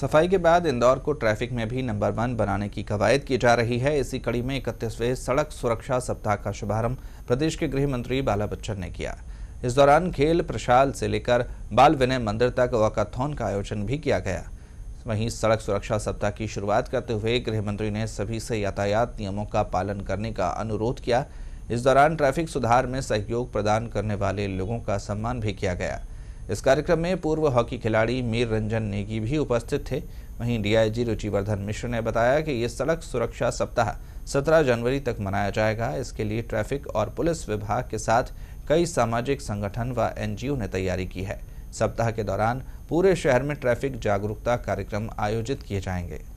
सफाई के बाद इंदौर को ट्रैफिक में भी नंबर वन बनाने की कवायद की जा रही है इसी कड़ी में इकतीसवें सड़क सुरक्षा सप्ताह का शुभारंभ प्रदेश के गृह मंत्री बाला बच्चन ने किया इस दौरान खेल प्रशाल से लेकर बाल विनय मंदिर तक वॉकाथॉन का आयोजन भी किया गया वहीं सड़क सुरक्षा सप्ताह की शुरुआत करते हुए गृह मंत्री ने सभी से यातायात नियमों का पालन करने का अनुरोध किया इस दौरान ट्रैफिक सुधार में सहयोग प्रदान करने वाले लोगों का सम्मान भी किया गया इस कार्यक्रम में पूर्व हॉकी खिलाड़ी मीर रंजन नेगी भी उपस्थित थे वहीं डीआईजी रुचिवर्धन मिश्र ने बताया कि ये सड़क सुरक्षा सप्ताह 17 जनवरी तक मनाया जाएगा इसके लिए ट्रैफिक और पुलिस विभाग के साथ कई सामाजिक संगठन व एनजीओ ने तैयारी की है सप्ताह के दौरान पूरे शहर में ट्रैफिक जागरूकता कार्यक्रम आयोजित किए जाएंगे